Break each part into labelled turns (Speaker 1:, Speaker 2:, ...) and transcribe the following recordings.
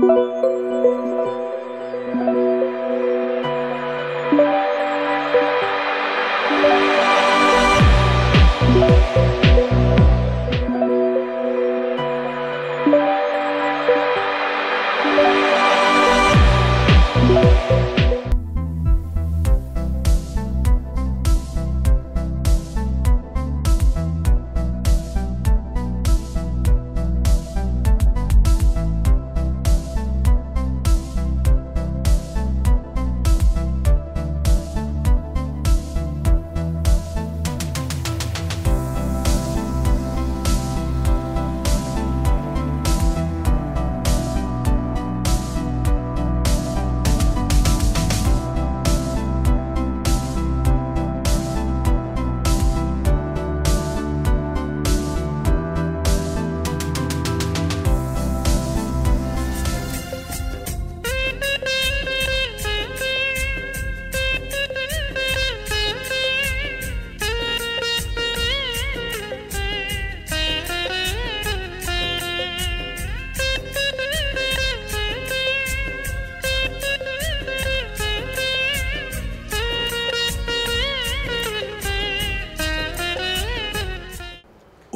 Speaker 1: Thank you.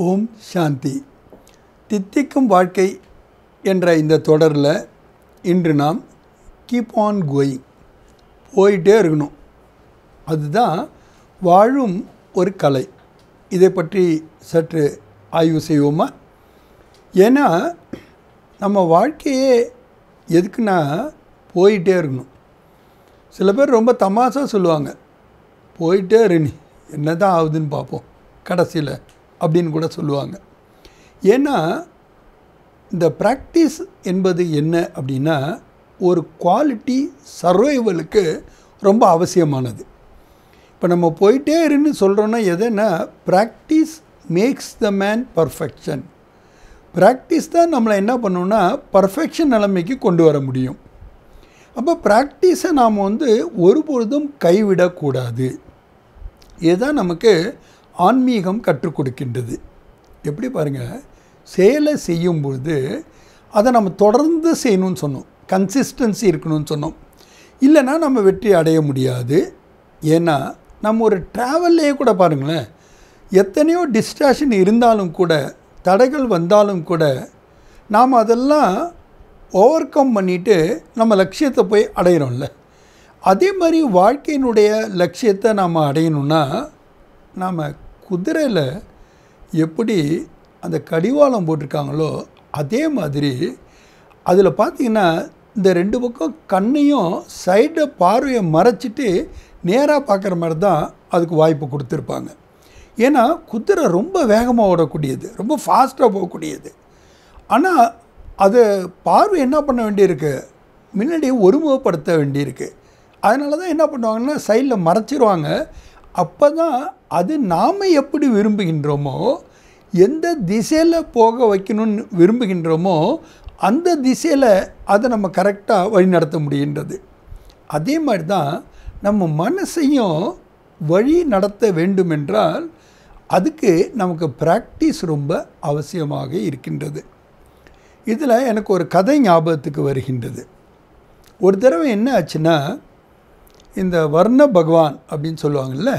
Speaker 1: ஓம் சாந்தி தித்திக்கும் வாழ்க்கை என்ற இந்த தொடரில் இன்று நாம் கீப் ஆன் கோயிங் போயிட்டே இருக்கணும் அதுதான் வாழும் ஒரு கலை இதை பற்றி சற்று ஆய்வு செய்வோமா ஏன்னா நம்ம வாழ்க்கையே எதுக்குன்னா போயிட்டே இருக்கணும் சில பேர் ரொம்ப தமாஷாக சொல்லுவாங்க போயிட்டே இரு என்ன தான் ஆகுதுன்னு பார்ப்போம் கடைசியில் அப்படின்னு கூட சொல்லுவாங்க ஏன்னா இந்த ப்ராக்டிஸ் என்பது என்ன அப்படின்னா ஒரு குவாலிட்டி சர்வைவலுக்கு ரொம்ப அவசியமானது இப்போ நம்ம போயிட்டே இருந்து சொல்கிறோன்னா எதுனா practice makes the man perfection practice தான் நம்மளை என்ன பண்ணோன்னா பர்ஃபெக்ஷன் நிலைமைக்கு கொண்டு வர முடியும் அப்போ ப்ராக்டிஸை நாம் வந்து ஒருபொழுதும் கைவிடக்கூடாது இதுதான் நமக்கு ஆன்மீகம் கற்றுக் கொடுக்கின்றது எப்படி பாருங்கள் செயலை செய்யும் பொழுது அதை நம்ம தொடர்ந்து செய்யணும்னு சொன்னோம் கன்சிஸ்டன்சி இருக்கணும்னு சொன்னோம் இல்லைன்னா நம்ம வெற்றி அடைய முடியாது ஏன்னா நம்ம ஒரு ட்ராவல்லையே கூட பாருங்களேன் எத்தனையோ டிஸ்ட்ராக்ஷன் இருந்தாலும் கூட தடைகள் வந்தாலும் கூட நாம் அதெல்லாம் ஓவர் கம் பண்ணிவிட்டு நம்ம லட்சியத்தை போய் அடையிறோம்ல அதே மாதிரி வாழ்க்கையினுடைய லட்சியத்தை நாம் அடையணுன்னா நாம் குதிரையில் எப்படி அந்த கடிவாளம் போட்டிருக்காங்களோ அதே மாதிரி அதில் பார்த்திங்கன்னா இந்த ரெண்டு பக்கம் கண்ணையும் சைடு பார்வையை மறைச்சிட்டு நேராக பார்க்குற மாதிரி தான் அதுக்கு வாய்ப்பு கொடுத்துருப்பாங்க ஏன்னா குதிரை ரொம்ப வேகமாக ஓடக்கூடியது ரொம்ப ஃபாஸ்ட்டாக போகக்கூடியது ஆனால் அது பார்வை என்ன பண்ண வேண்டியிருக்கு முன்னாடியே ஒருமுகப்படுத்த வேண்டியிருக்கு அதனால தான் என்ன பண்ணுவாங்கன்னா சைடில் மறைச்சிருவாங்க அப்போ தான் அது நாம் எப்படி விரும்புகின்றோமோ எந்த திசையில் போக வைக்கணும்னு விரும்புகின்றோமோ அந்த திசையில் அதை நம்ம கரெக்டாக வழிநடத்த முடிகின்றது அதே மாதிரி தான் நம்ம மனசையும் வழி நடத்த வேண்டுமென்றால் அதுக்கு நமக்கு ப்ராக்டிஸ் ரொம்ப அவசியமாக இருக்கின்றது இதில் எனக்கு ஒரு கதை ஞாபகத்துக்கு வருகின்றது ஒரு தடவை என்ன ஆச்சுன்னா இந்த வர்ண பகவான் அப்படின்னு சொல்லுவாங்கள்ல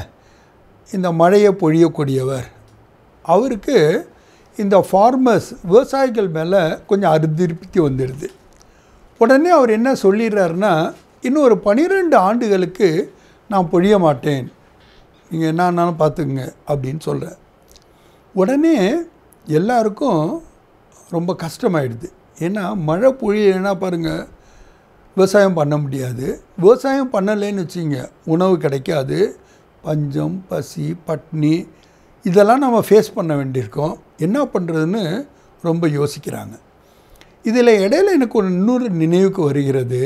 Speaker 1: இந்த மழையை பொழியக்கூடியவர் அவருக்கு இந்த ஃபார்மர்ஸ் விவசாயிகள் மேலே கொஞ்சம் அதிருப்தி வந்துடுது உடனே அவர் என்ன சொல்லிடுறாருன்னா இன்னும் ஒரு பனிரெண்டு ஆண்டுகளுக்கு நான் பொழிய மாட்டேன் நீங்கள் என்னன்னாலும் பார்த்துக்குங்க அப்படின்னு சொல்கிறேன் உடனே எல்லாருக்கும் ரொம்ப கஷ்டமாயிடுது ஏன்னா மழை பொழியலைன்னா பாருங்கள் விவசாயம் பண்ண முடியாது விவசாயம் பண்ணலைன்னு வச்சுங்க உணவு கிடைக்காது பஞ்சம் பசி பட்னி இதெல்லாம் நம்ம ஃபேஸ் பண்ண வேண்டியிருக்கோம் என்ன பண்ணுறதுன்னு ரொம்ப யோசிக்கிறாங்க இதில் இடையில எனக்கு ஒரு இன்னொரு நினைவுக்கு வருகிறது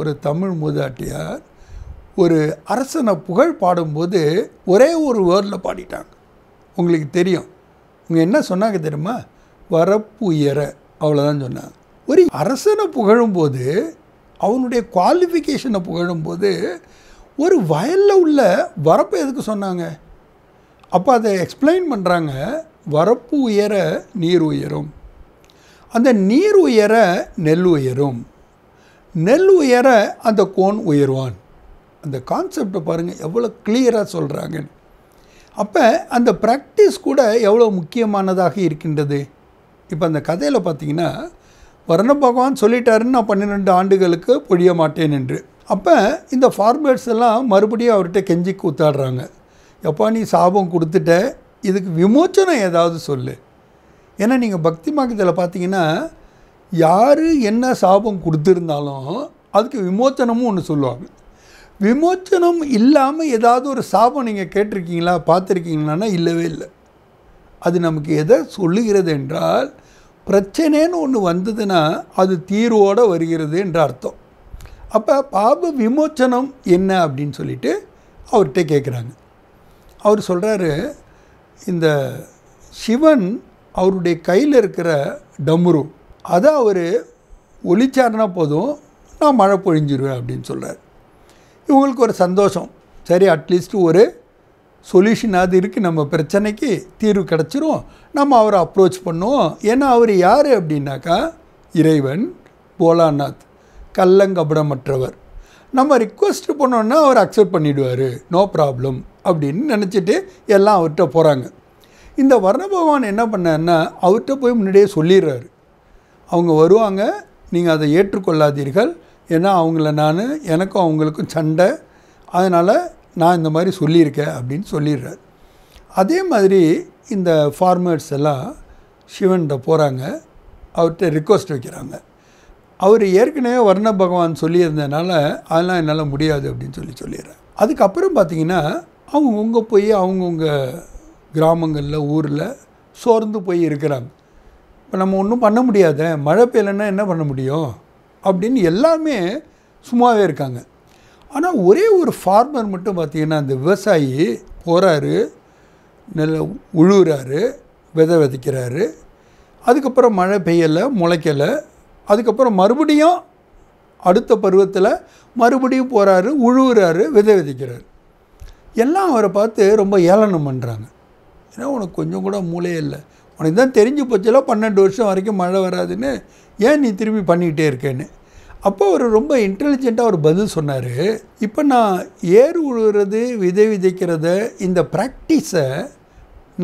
Speaker 1: ஒரு தமிழ் மூதாட்டியார் ஒரு அரசனை புகழ் பாடும்போது ஒரே ஒரு வேர்டில் பாடிட்டாங்க உங்களுக்கு தெரியும் இவங்க என்ன சொன்னாங்க தெரியுமா வரப்பு உயர அவ்வளோதான் சொன்னாங்க ஒரு அரசனை புகழும்போது அவனுடைய குவாலிஃபிகேஷனை புகழும்போது ஒரு வயலில் உள்ள வரப்பு எதுக்கு சொன்னாங்க அப்போ அதை எக்ஸ்பிளைன் பண்ணுறாங்க வரப்பு உயர நீர் உயரும் அந்த நீர் உயர நெல் உயரும் நெல் உயர அந்த கோன் உயர்வான் அந்த கான்செப்டை பாருங்கள் எவ்வளோ கிளியராக சொல்கிறாங்கன்னு அப்போ அந்த ப்ராக்டிஸ் கூட எவ்வளோ முக்கியமானதாக இருக்கின்றது இப்போ அந்த கதையில் பார்த்திங்கன்னா வர்ண பகவான் சொல்லிட்டாருன்னு நான் பன்னிரெண்டு ஆண்டுகளுக்கு பொழிய மாட்டேன் என்று அப்போ இந்த ஃபார்மேட்ஸ் எல்லாம் மறுபடியும் அவர்கிட்ட கெஞ்சி கூத்தாடுறாங்க எப்போ நீ சாபம் கொடுத்துட்ட இதுக்கு விமோச்சனம் ஏதாவது சொல்லு ஏன்னா நீங்கள் பக்தி மார்க்கத்தில் பார்த்தீங்கன்னா யார் என்ன சாபம் கொடுத்துருந்தாலும் அதுக்கு விமோச்சனமும் ஒன்று சொல்லுவாங்க விமோச்சனம் இல்லாமல் ஏதாவது ஒரு சாபம் நீங்கள் கேட்டிருக்கீங்களா பார்த்துருக்கீங்களான்னா இல்லவே இல்லை அது நமக்கு எதை சொல்லுகிறது என்றால் பிரச்சனைன்னு ஒன்று வந்ததுன்னா அது தீர்வோடு வருகிறது என்ற அர்த்தம் அப்போ பாப விமோச்சனம் என்ன அப்படின்னு சொல்லிட்டு அவர்கிட்ட கேட்குறாங்க அவர் சொல்கிறாரு இந்த சிவன் அவருடைய கையில் இருக்கிற டமுரு அதை அவர் ஒளிச்சாருனா போதும் நான் மழை பொழிஞ்சிருவேன் அப்படின்னு சொல்கிறார் இவங்களுக்கு ஒரு சந்தோஷம் சரி அட்லீஸ்ட் ஒரு சொல்யூஷனாவது இருக்குது நம்ம பிரச்சனைக்கு தீர்வு கிடச்சிரும் நம்ம அவரை அப்ரோச் பண்ணுவோம் ஏன்னா அவர் யார் அப்படின்னாக்கா இறைவன் போலாநாத் கல்லங்கபடமற்றவர் நம்ம ரிக்வஸ்ட்டு பண்ணோன்னா அவர் அக்செப்ட் பண்ணிவிடுவார் நோ ப்ராப்ளம் அப்படின்னு நினச்சிட்டு எல்லாம் அவர்கிட்ட போகிறாங்க இந்த வர்ண பகவான் என்ன பண்ணார்னா அவர்கிட்ட போய் முன்னாடியே சொல்லிடுறாரு அவங்க வருவாங்க நீங்கள் அதை ஏற்றுக்கொள்ளாதீர்கள் ஏன்னா அவங்கள நான் எனக்கும் அவங்களுக்கும் சண்டை அதனால் நான் இந்த மாதிரி சொல்லியிருக்கேன் அப்படின்னு சொல்லிடுறார் அதே மாதிரி இந்த ஃபார்மர்ஸ் எல்லாம் சிவன்கிட்ட போகிறாங்க அவர்கிட்ட ரிக்வஸ்ட் வைக்கிறாங்க அவர் ஏற்கனவே வர்ண பகவான் சொல்லியிருந்தனால அதெல்லாம் என்னால் முடியாது அப்படின்னு சொல்லி சொல்லிடுறேன் அதுக்கப்புறம் பார்த்திங்கன்னா அவங்கவுங்க போய் அவங்கவுங்க கிராமங்களில் ஊரில் சோர்ந்து போய் இருக்கிறாங்க இப்போ நம்ம ஒன்றும் பண்ண முடியாத மழை பெய்யலைன்னா என்ன பண்ண முடியும் அப்படின்னு எல்லாமே சும்மாவே இருக்காங்க ஆனால் ஒரே ஒரு ஃபார்மர் மட்டும் பார்த்திங்கன்னா அந்த விவசாயி போகிறாரு நெல் உழுவுறாரு விதை விதைக்கிறாரு அதுக்கப்புறம் மழை பெய்யலை முளைக்கலை அதுக்கப்புறம் மறுபடியும் அடுத்த பருவத்தில் மறுபடியும் போகிறாரு உழுவுறாரு விதை விதைக்கிறாரு எல்லாம் அவரை பார்த்து ரொம்ப ஏளனம் பண்ணுறாங்க ஏன்னா உனக்கு கொஞ்சம் கூட மூளையே இல்லை உனக்கு தான் தெரிஞ்சு போச்சுல பன்னெண்டு வருஷம் வரைக்கும் மழை வராதுன்னு ஏன் நீ திரும்பி பண்ணிக்கிட்டே இருக்கேன்னு அப்போ அவர் ரொம்ப இன்டெலிஜெண்ட்டாக ஒரு பதில் சொன்னார் இப்போ நான் ஏர் உழுகிறது விதை விதைக்கிறத இந்த ப்ராக்டிஸை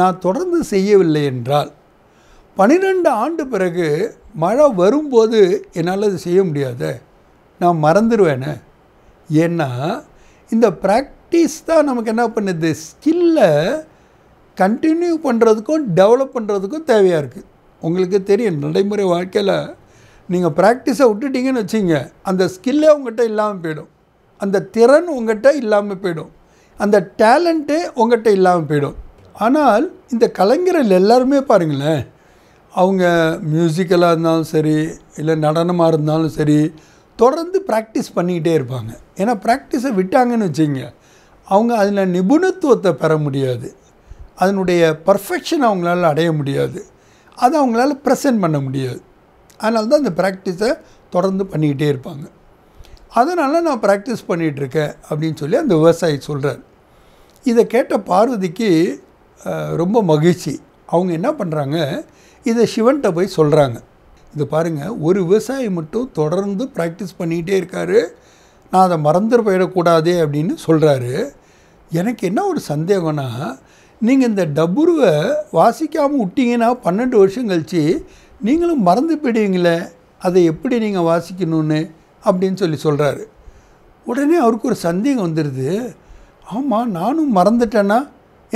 Speaker 1: நான் தொடர்ந்து செய்யவில்லை என்றால் பன்னிரெண்டு ஆண்டு பிறகு மழை வரும்போது என்னால் அது செய்ய முடியாத நான் மறந்துடுவேனே ஏன்னா இந்த ப்ராக்டிஸ் தான் நமக்கு என்ன பண்ணுது ஸ்கில்லை கண்டினியூ பண்ணுறதுக்கும் டெவலப் பண்ணுறதுக்கும் தேவையாக இருக்குது உங்களுக்கு தெரியும் நடைமுறை வாழ்க்கையில் நீங்கள் ப்ராக்டிஸை விட்டுட்டிங்கன்னு வச்சிங்க அந்த ஸ்கில்லே உங்கள்கிட்ட இல்லாமல் போயிடும் அந்த திறன் உங்கள்கிட்ட இல்லாமல் போயிடும் அந்த டேலண்ட்டே உங்கள்கிட்ட இல்லாமல் போயிடும் ஆனால் இந்த கலைஞர்கள் எல்லாருமே பாருங்களேன் அவங்க மியூசிக்கலாக இருந்தாலும் சரி இல்லை நடனமாக இருந்தாலும் சரி தொடர்ந்து ப்ராக்டிஸ் பண்ணிக்கிட்டே இருப்பாங்க ஏன்னா ப்ராக்டிஸை விட்டாங்கன்னு வச்சுங்க அவங்க அதில் நிபுணத்துவத்தை பெற முடியாது அதனுடைய பர்ஃபெக்ஷன் அவங்களால அடைய முடியாது அதை அவங்களால ப்ரெசென்ட் பண்ண முடியாது அதனால தான் இந்த ப்ராக்டிஸை தொடர்ந்து பண்ணிக்கிட்டே இருப்பாங்க அதனால் நான் ப்ராக்டிஸ் பண்ணிகிட்ருக்கேன் அப்படின்னு சொல்லி அந்த விவசாயி சொல்கிறார் இதை கேட்ட பார்வதிக்கு ரொம்ப மகிழ்ச்சி அவங்க என்ன பண்ணுறாங்க இதை சிவன்கிட்ட போய் சொல்கிறாங்க இது பாருங்கள் ஒரு விவசாயி மட்டும் தொடர்ந்து ப்ராக்டிஸ் பண்ணிக்கிட்டே இருக்கார் நான் அதை மறந்துட்டு போயிடக்கூடாதே அப்படின்னு சொல்கிறாரு எனக்கு என்ன ஒரு சந்தேகம்னா நீங்கள் இந்த டபுருவை வாசிக்காமல் விட்டிங்கன்னா பன்னெண்டு வருஷம் கழித்து நீங்களும் மறந்து போயிடுவீங்களே அதை எப்படி நீங்கள் வாசிக்கணும்னு அப்படின்னு சொல்லி சொல்கிறாரு உடனே அவருக்கு ஒரு சந்தேகம் வந்துடுது ஆமாம் நானும் மறந்துட்டேன்னா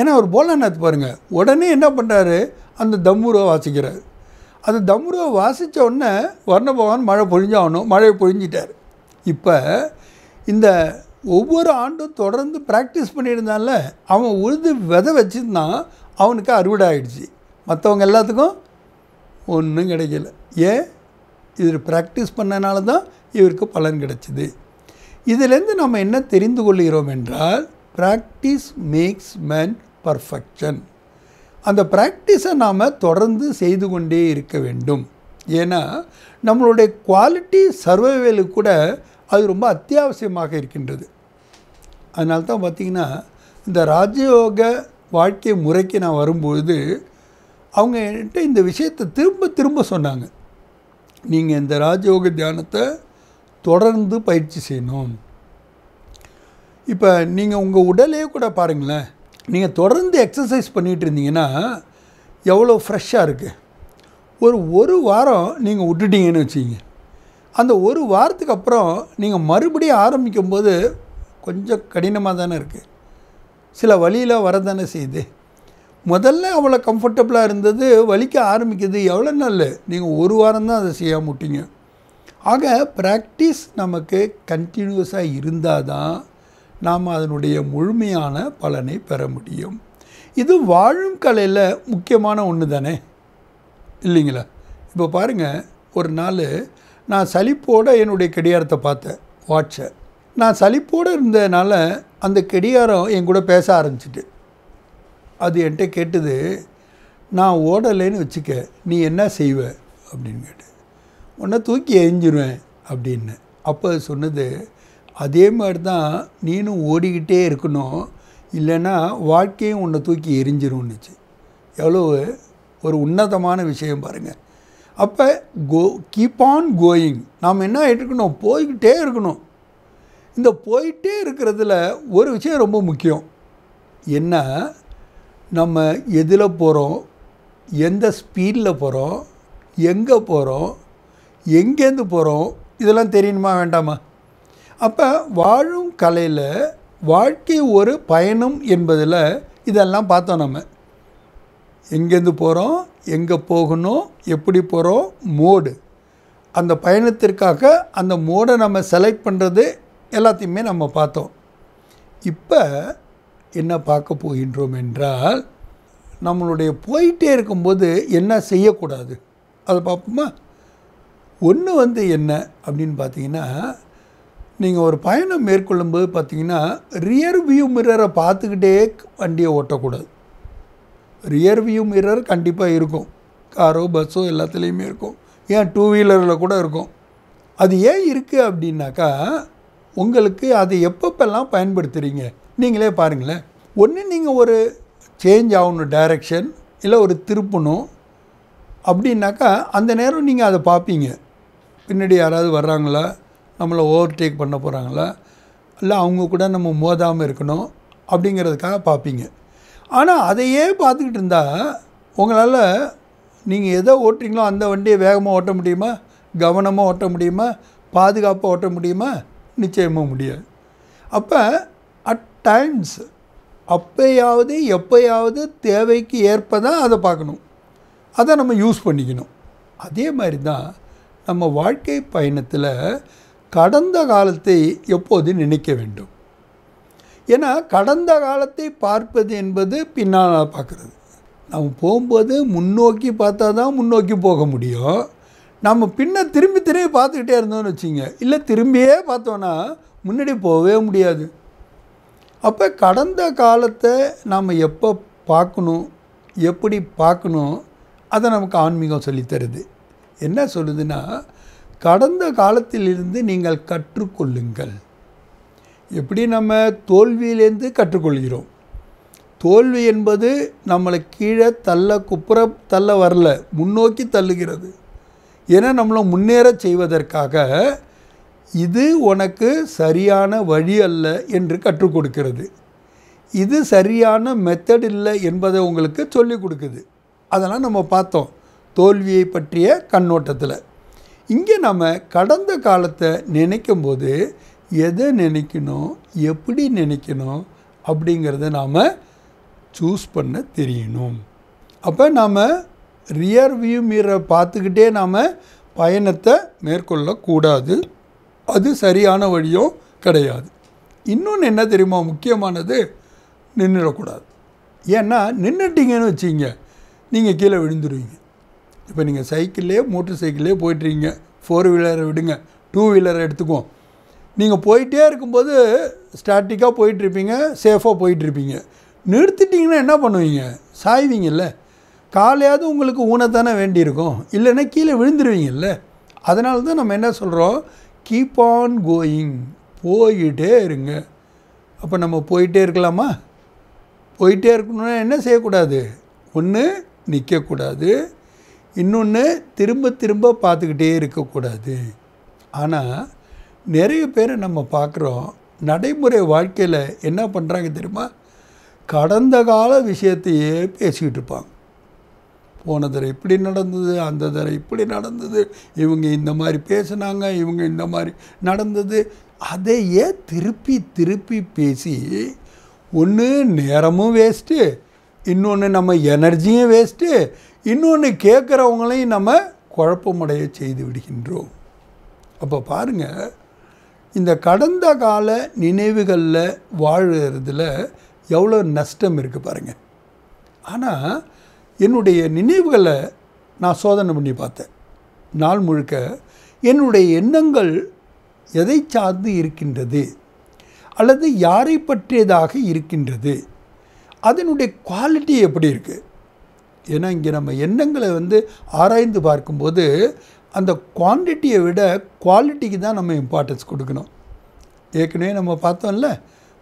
Speaker 1: ஏன்னா அவர் போலாநாத் பாருங்கள் உடனே என்ன பண்ணுறாரு அந்த தம்முருவை வாசிக்கிறார் அந்த தம்முருவை வாசித்த உடனே வர்ணபகவான் மழை பொழிஞ்சாகணும் மழையை பொழிஞ்சிட்டார் இப்போ இந்த ஒவ்வொரு ஆண்டும் தொடர்ந்து ப்ராக்டிஸ் பண்ணியிருந்தால அவன் உழுது விதை வச்சுருந்தான் அவனுக்கு அறுவடை ஆகிடுச்சு மற்றவங்க எல்லாத்துக்கும் ஒன்றும் கிடைக்கல ஏன் இவர் ப்ராக்டிஸ் பண்ணனால தான் இவருக்கு பலன் கிடைச்சிது இதிலேருந்து நம்ம என்ன தெரிந்து கொள்கிறோம் என்றால் ப்ராக்டிஸ் மேக்ஸ் மேன் பர்ஃபெக்ஷன் அந்த ப்ராக்டிஸை நாம் தொடர்ந்து செய்து கொண்டே இருக்க வேண்டும் ஏன்னா நம்மளுடைய குவாலிட்டி சர்வைவேலு கூட அது ரொம்ப அத்தியாவசியமாக இருக்கின்றது அதனால்தான் பார்த்திங்கன்னா இந்த ராஜயோக வாழ்க்கை முறைக்கு நான் வரும்பொழுது அவங்க என்கிட்ட இந்த விஷயத்தை திரும்ப திரும்ப சொன்னாங்க நீங்கள் இந்த ராஜயோக தியானத்தை தொடர்ந்து பயிற்சி செய்யணும் இப்போ நீங்கள் உங்கள் உடலையே கூட பாருங்களேன் நீங்கள் தொடர்ந்து எக்ஸசைஸ் பண்ணிகிட்டு இருந்தீங்கன்னா எவ்வளோ ஃப்ரெஷ்ஷாக இருக்குது ஒரு ஒரு வாரம் நீங்கள் விட்டுட்டீங்கன்னு வச்சிங்க அந்த ஒரு வாரத்துக்கு அப்புறம் நீங்கள் மறுபடியும் ஆரம்பிக்கும்போது கொஞ்சம் கடினமாக தானே இருக்குது சில வழியில் வரதானே செய்யுது முதல்ல அவ்வளோ கம்ஃபர்டபுளாக இருந்தது வலிக்க ஆரம்பிக்குது எவ்வளோ நாள் நீங்கள் ஒரு வாரம் தான் அதை செய்ய முட்டிங்க ஆக ப்ராக்டிஸ் நமக்கு கண்டினியூஸாக இருந்தால் தான் நாம் அதனுடைய முழுமையான பலனை பெற முடியும் இது வாழும் கலையில் முக்கியமான ஒன்று தானே இல்லைங்களா இப்போ பாருங்கள் ஒரு நாள் நான் சலிப்போடு என்னுடைய கடியாரத்தை பார்த்தேன் வாட்சை நான் சலிப்போடு இருந்ததுனால அந்த கடியாரம் என் கூட பேச ஆரம்பிச்சிட்டு அது என்கிட்ட கேட்டது நான் ஓடலைன்னு வச்சுக்க நீ என்ன செய்வ அப்படின்னு கேட்டேன் உன்னை தூக்கி எரிஞ்சிருவேன் அப்படின்னு அப்போ சொன்னது அதே மாதிரி தான் நீனும் ஓடிக்கிட்டே இருக்கணும் இல்லைன்னா வாழ்க்கையும் உன்னை தூக்கி எரிஞ்சிரும்னுச்சு எவ்வளோ ஒரு உன்னதமான விஷயம் பாருங்கள் அப்போ கோ கீப் ஆன் கோயிங் நாம் என்ன இருக்கணும் போய்கிட்டே இருக்கணும் இந்த போயிட்டே இருக்கிறதுல ஒரு விஷயம் ரொம்ப முக்கியம் என்ன நம்ம எதில் போகிறோம் எந்த ஸ்பீடில் போகிறோம் எங்கே போகிறோம் எங்கேருந்து போகிறோம் இதெல்லாம் தெரியணுமா வேண்டாமா அப்போ வாழும் கலையில் வாழ்க்கை ஒரு பயணம் என்பதில் இதெல்லாம் பார்த்தோம் நம்ம எங்கேருந்து போகிறோம் எங்கே போகணும் எப்படி போகிறோம் மோடு அந்த பயணத்திற்காக அந்த மோடை நம்ம செலக்ட் பண்ணுறது எல்லாத்தையுமே நம்ம பார்த்தோம் இப்போ என்ன பார்க்க போகின்றோம் என்றால் நம்மளுடைய போயிட்டே இருக்கும்போது என்ன செய்யக்கூடாது அதை பார்ப்போமா ஒன்று வந்து என்ன அப்படின்னு பார்த்தீங்கன்னா நீங்கள் ஒரு பயணம் மேற்கொள்ளும்போது பார்த்தீங்கன்னா ரியர் வியூ மிரரை பார்த்துக்கிட்டே வண்டியை ஓட்டக்கூடாது ரியர் வியூ மிரர் கண்டிப்பாக இருக்கும் காரோ பஸ்ஸோ எல்லாத்துலேயுமே இருக்கும் ஏன் டூ வீலரில் கூட இருக்கும் அது ஏன் இருக்குது அப்படின்னாக்கா உங்களுக்கு அதை எப்பப்பெல்லாம் பயன்படுத்துகிறீங்க நீங்களே பாருங்களேன் ஒன்று நீங்கள் ஒரு சேஞ்ச் ஆகணும் டைரக்ஷன் இல்லை ஒரு திருப்பணும் அப்படின்னாக்கா அந்த நேரம் நீங்கள் அதை பார்ப்பீங்க பின்னாடி யாராவது வர்றாங்களா நம்மளை ஓவர்டேக் பண்ண போகிறாங்களா இல்லை அவங்க கூட நம்ம மோதாமல் இருக்கணும் அப்படிங்கிறதுக்காக பார்ப்பீங்க ஆனால் அதையே பார்த்துக்கிட்டு இருந்தால் உங்களால் நீங்கள் எதை ஓட்டுறீங்களோ அந்த வண்டியை வேகமாக ஓட்ட முடியுமா கவனமாக ஓட்ட முடியுமா பாதுகாப்பாக ஓட்ட முடியுமா நிச்சயமாக முடியாது அப்போ டைம்ஸ் அப்பயாவது எப்பயாவது தேவைக்கு ஏற்ப தான் அதை பார்க்கணும் அதை நம்ம யூஸ் பண்ணிக்கணும் அதே மாதிரி தான் நம்ம வாழ்க்கை பயணத்தில் கடந்த காலத்தை எப்போது நினைக்க வேண்டும் ஏன்னா கடந்த காலத்தை பார்ப்பது என்பது பின்னால் பார்க்குறது நம்ம போகும்போது முன்னோக்கி பார்த்தா தான் முன்னோக்கி போக முடியும் நம்ம பின்ன திரும்பி திரும்பி பார்த்துக்கிட்டே இருந்தோம்னு வச்சுங்க இல்லை திரும்பியே பார்த்தோன்னா முன்னாடி போகவே முடியாது அப்போ கடந்த காலத்தை நாம் எப்போ பார்க்கணும் எப்படி பார்க்கணும் அதை நமக்கு ஆன்மீகம் சொல்லித்தருது என்ன சொல்லுதுன்னா கடந்த காலத்திலிருந்து நீங்கள் கற்றுக்கொள்ளுங்கள் எப்படி நம்ம தோல்வியிலேருந்து கற்றுக்கொள்கிறோம் தோல்வி என்பது நம்மளை கீழே தள்ள குப்புற தள்ள வரல முன்னோக்கி தள்ளுகிறது ஏன்னா நம்மளை முன்னேற செய்வதற்காக இது உனக்கு சரியான வழி அல்ல என்று கற்றுக் கொடுக்கிறது இது சரியான மெத்தட் இல்லை என்பதை உங்களுக்கு சொல்லிக் கொடுக்குது அதெல்லாம் நம்ம பார்த்தோம் தோல்வியை பற்றிய கண்ணோட்டத்தில் இங்கே நம்ம கடந்த காலத்தை நினைக்கும் போது எதை நினைக்கணும் எப்படி நினைக்கணும் அப்படிங்கிறத நாம் சூஸ் பண்ண தெரியணும் அப்போ நாம் ரியர் வியூ மீரை பார்த்துக்கிட்டே நாம் பயணத்தை மேற்கொள்ளக்கூடாது அது சரியான வழியோ கிடையாது இன்னொன்று என்ன தெரியுமா முக்கியமானது நின்றுடக்கூடாது ஏன்னா நின்றுட்டிங்கன்னு வச்சிங்க நீங்கள் கீழே விழுந்துருவீங்க இப்போ நீங்கள் சைக்கிள்லே மோட்டர் சைக்கிள்லேயே போய்ட்டுருங்க ஃபோர் வீலரை விடுங்க டூ வீலரை எடுத்துக்குவோம் நீங்கள் போயிட்டே இருக்கும்போது ஸ்டாட்டிக்காக போயிட்டுருப்பீங்க சேஃபாக போயிட்டுருப்பீங்க நிறுத்திட்டிங்கன்னா என்ன பண்ணுவீங்க சாய்வீங்கல்ல காலையாவது உங்களுக்கு ஊனத்தானே வேண்டியிருக்கும் இல்லைன்னா கீழே விழுந்துருவீங்கல்ல அதனால தான் நம்ம என்ன சொல்கிறோம் கீப் ஆன் கோயிங் போய்கிட்டே இருங்க அப்போ நம்ம போயிட்டே இருக்கலாமா போயிட்டே இருக்கணும்னா என்ன செய்யக்கூடாது ஒன்று நிற்கக்கூடாது இன்னொன்று திரும்ப திரும்ப பார்த்துக்கிட்டே இருக்கக்கூடாது ஆனால் நிறைய பேரை நம்ம பார்க்குறோம் நடைமுறை வாழ்க்கையில் என்ன பண்ணுறாங்க தெரியுமா கடந்த கால விஷயத்தையே பேசிக்கிட்டு இருப்பாங்க போன தடவை இப்படி நடந்தது அந்த தடவை இப்படி நடந்தது இவங்க இந்த மாதிரி பேசினாங்க இவங்க இந்த மாதிரி நடந்தது அதையே திருப்பி திருப்பி பேசி ஒன்று நேரமும் வேஸ்ட்டு இன்னொன்று நம்ம எனர்ஜியும் வேஸ்ட்டு இன்னொன்று கேட்குறவங்களையும் நம்ம குழப்பமடைய செய்து விடுகின்றோம் அப்போ பாருங்கள் இந்த கடந்த கால நினைவுகளில் வாழ்கிறதுல எவ்வளோ நஷ்டம் இருக்குது பாருங்கள் ஆனால் என்னுடைய நினைவுகளை நான் சோதனை பண்ணி பார்த்தேன் நாள் முழுக்க என்னுடைய எண்ணங்கள் எதை சார்ந்து இருக்கின்றது அல்லது யாரை பற்றியதாக இருக்கின்றது அதனுடைய குவாலிட்டி எப்படி இருக்குது ஏன்னா இங்கே நம்ம எண்ணங்களை வந்து ஆராய்ந்து பார்க்கும்போது அந்த குவான்டிட்டியை விட குவாலிட்டிக்கு தான் நம்ம இம்பார்ட்டன்ஸ் கொடுக்கணும் ஏற்கனவே நம்ம பார்த்தோம்ல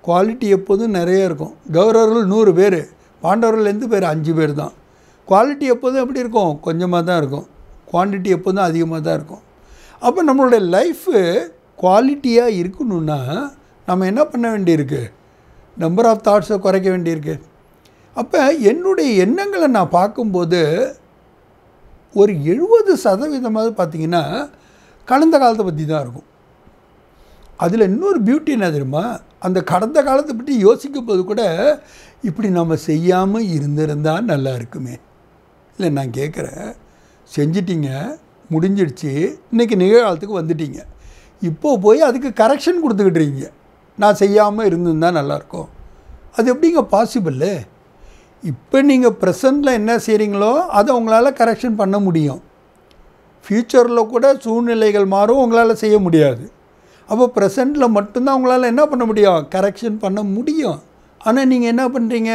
Speaker 1: குவாலிட்டி எப்போதும் நிறைய இருக்கும் கௌரவர்கள் நூறு பேர் பாண்டவர்கள் எந்த பேர் அஞ்சு பேர் தான் குவாலிட்டி எப்போதும் எப்படி இருக்கும் கொஞ்சமாக தான் இருக்கும் குவான்டிட்டி எப்போதும் அதிகமாக தான் இருக்கும் அப்போ நம்மளுடைய லைஃபு குவாலிட்டியாக இருக்கணுன்னா நம்ம என்ன பண்ண வேண்டியிருக்கு நம்பர் ஆஃப் தாட்ஸை குறைக்க வேண்டியிருக்கு அப்போ என்னுடைய எண்ணங்களை நான் பார்க்கும்போது ஒரு எழுபது சதவீதமாவது பார்த்திங்கன்னா கடந்த காலத்தை பற்றி தான் இருக்கும் அதில் இன்னொரு பியூட்டி என்ன தெரியுமா அந்த கடந்த காலத்தை பற்றி யோசிக்கும் போது கூட இப்படி நம்ம செய்யாமல் இருந்திருந்தால் நல்லா இருக்குமே இல்லை நான் கேட்குறேன் செஞ்சிட்டிங்க முடிஞ்சிடுச்சு இன்றைக்கி நிகழ்காலத்துக்கு வந்துட்டீங்க இப்போது போய் அதுக்கு கரெக்ஷன் கொடுத்துக்கிட்டுறீங்க நான் செய்யாமல் இருந்திருந்தா நல்லாயிருக்கும் அது எப்படிங்க பாசிபிள் இப்போ நீங்கள் ப்ரெசண்டில் என்ன செய்கிறீங்களோ அதை உங்களால் கரெக்ஷன் பண்ண முடியும் ஃப்யூச்சரில் கூட சூழ்நிலைகள் மாறும் உங்களால் செய்ய முடியாது அப்போ ப்ரெசண்டில் மட்டும்தான் உங்களால் என்ன பண்ண முடியும் கரெக்ஷன் பண்ண முடியும் ஆனால் நீங்கள் என்ன பண்ணுறீங்க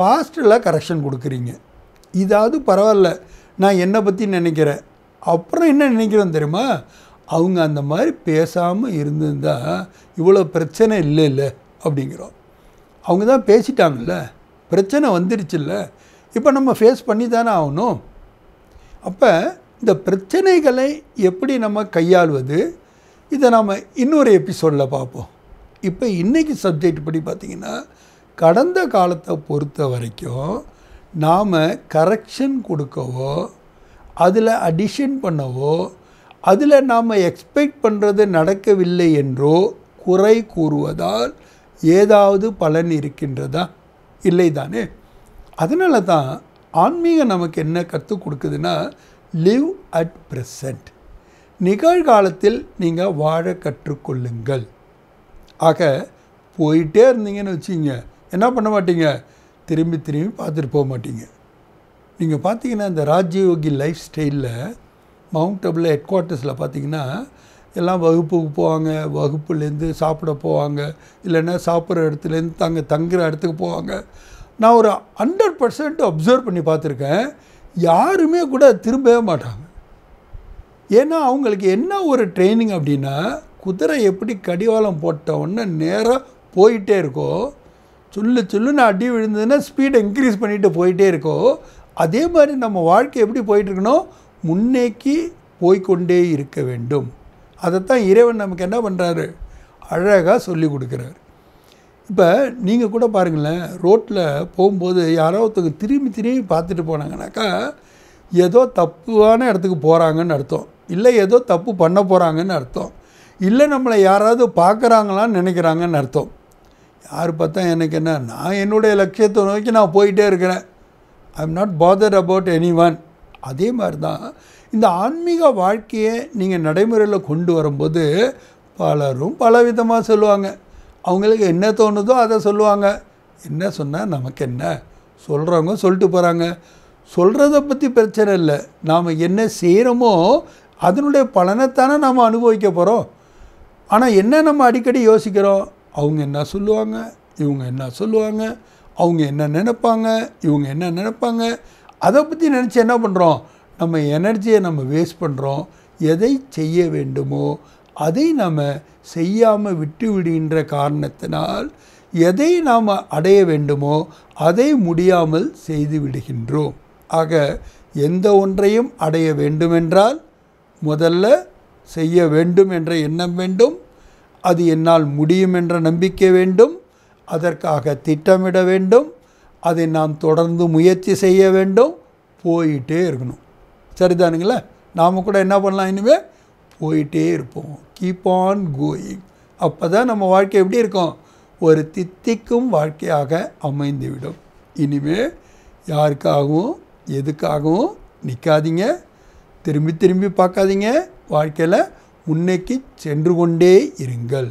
Speaker 1: பாஸ்ட்டில் கரெக்ஷன் கொடுக்குறீங்க இதாவது பரவாயில்ல நான் என்னை பற்றி நினைக்கிறேன் அப்புறம் என்ன நினைக்கிறோம் தெரியுமா அவங்க அந்த மாதிரி பேசாமல் இருந்திருந்தா இவ்வளோ பிரச்சனை இல்லை இல்லை அப்படிங்கிறோம் அவங்க தான் பேசிட்டாங்கல்ல பிரச்சனை வந்துருச்சுல்ல இப்போ நம்ம ஃபேஸ் பண்ணி தானே ஆகணும் அப்போ இந்த பிரச்சனைகளை எப்படி நம்ம கையாள்வது இதை நாம் இன்னொரு எபிசோடில் பார்ப்போம் இப்போ இன்றைக்கி சப்ஜெக்ட் படி பார்த்திங்கன்னா கடந்த காலத்தை பொறுத்த வரைக்கும் நாம் கரெக்ஷன் கொடுக்கவோ அதில் அடிஷன் பண்ணவோ அதில் நாம் எக்ஸ்பெக்ட் பண்ணுறது நடக்கவில்லை என்றோ குறை கூறுவதால் ஏதாவது பலன் இருக்கின்றதா இல்லை தானே அதனால தான் ஆன்மீகம் நமக்கு என்ன கற்றுக் கொடுக்குதுன்னா லிவ் அட் ப்ரெசன்ட் நிகழ்காலத்தில் நீங்கள் வாழ கற்றுக்கொள்ளுங்கள் ஆக போயிட்டே இருந்தீங்கன்னு வச்சுங்க என்ன பண்ண மாட்டீங்க திரும்பி திரும்பி பார்த்துட்டு போக மாட்டீங்க நீங்கள் பார்த்தீங்கன்னா இந்த ராஜயோகி லைஃப் ஸ்டைலில் மவுண்ட் அபில் ஹெட் குவார்ட்டர்ஸில் பார்த்தீங்கன்னா எல்லாம் வகுப்புக்கு போவாங்க வகுப்புலேருந்து சாப்பிட போவாங்க இல்லைன்னா சாப்பிட்ற இடத்துலேருந்து தங்க தங்குற இடத்துக்கு போவாங்க நான் ஒரு ஹண்ட்ரட் பர்சன்ட் அப்சர்வ் பண்ணி பார்த்துருக்கேன் யாருமே கூட திரும்பவே மாட்டாங்க ஏன்னா அவங்களுக்கு என்ன ஒரு ட்ரைனிங் அப்படின்னா குதிரை எப்படி கடிவாளம் போட்ட உடனே நேராக போயிட்டே இருக்கோ சுல்லு சுல்லுன்னு அடி விழுந்ததுன்னா ஸ்பீடை இன்க்ரீஸ் பண்ணிட்டு போயிட்டே இருக்கோ அதே மாதிரி நம்ம வாழ்க்கை எப்படி போயிட்டுருக்கணும் முன்னேக்கி போய்கொண்டே இருக்க வேண்டும் அதைத்தான் இறைவன் நமக்கு என்ன பண்ணுறாரு அழகாக சொல்லி கொடுக்குறாரு இப்போ நீங்கள் கூட பாருங்களேன் ரோட்டில் போகும்போது யாரோ ஒருத்தவங்க திரும்பி திரும்பி பார்த்துட்டு போனாங்கனாக்கா ஏதோ தப்புவான இடத்துக்கு போகிறாங்கன்னு அர்த்தம் இல்லை ஏதோ தப்பு பண்ண போகிறாங்கன்னு அர்த்தம் இல்லை நம்மளை யாராவது பார்க்குறாங்களான்னு நினைக்கிறாங்கன்னு அர்த்தம் யார் பார்த்தா எனக்கு என்ன நான் என்னுடைய லட்சியத்தை நோக்கி நான் போயிட்டே இருக்கிறேன் I am not bother about anyone அதே மாதிரி தான் இந்த ஆன்மீக வாழ்க்கையை நீங்கள் நடைமுறையில் கொண்டு வரும்போது பலரும் பலவிதமாக சொல்லுவாங்க அவங்களுக்கு என்ன தோணுதோ அதை சொல்லுவாங்க என்ன சொன்னால் நமக்கு என்ன சொல்கிறவங்க சொல்லிட்டு போகிறாங்க சொல்கிறத பற்றி பிரச்சனை இல்லை நாம் என்ன செய்கிறோமோ அதனுடைய பலனைத்தானே நாம் அனுபவிக்க போகிறோம் ஆனால் என்ன நம்ம அடிக்கடி யோசிக்கிறோம் அவங்க என்ன சொல்லுவாங்க இவங்க என்ன சொல்லுவாங்க அவங்க என்ன நினைப்பாங்க இவங்க என்ன நினைப்பாங்க அதை பற்றி நினச்சி என்ன பண்ணுறோம் நம்ம எனர்ஜியை நம்ம வேஸ்ட் பண்ணுறோம் எதை செய்ய வேண்டுமோ அதை நாம் செய்யாமல் விட்டு விடுகின்ற காரணத்தினால் எதை நாம் அடைய வேண்டுமோ அதை முடியாமல் செய்து விடுகின்றோம் ஆக எந்த ஒன்றையும் அடைய வேண்டுமென்றால் முதல்ல செய்ய வேண்டும் என்ற எண்ணம் வேண்டும் அது என்னால் முடியும் என்ற நம்பிக்கை வேண்டும் அதற்காக திட்டமிட வேண்டும் அதை நாம் தொடர்ந்து முயற்சி செய்ய வேண்டும் போயிட்டே இருக்கணும் சரிதானுங்களா நாம் கூட என்ன பண்ணலாம் இனிமேல் போயிட்டே இருப்போம் கீப் ஆன் கோயிங் அப்போ தான் நம்ம வாழ்க்கை எப்படி இருக்கும் ஒரு தித்திக்கும் வாழ்க்கையாக அமைந்துவிடும் இனிமேல் யாருக்காகவும் எதுக்காகவும் நிற்காதீங்க திரும்பி திரும்பி பார்க்காதீங்க வாழ்க்கையில் முன்னேக்கி சென்று கொண்டே இருங்கள்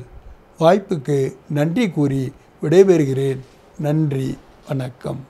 Speaker 1: வாய்ப்புக்கு நன்றி கூறி விடைபெறுகிறேன் நன்றி வணக்கம்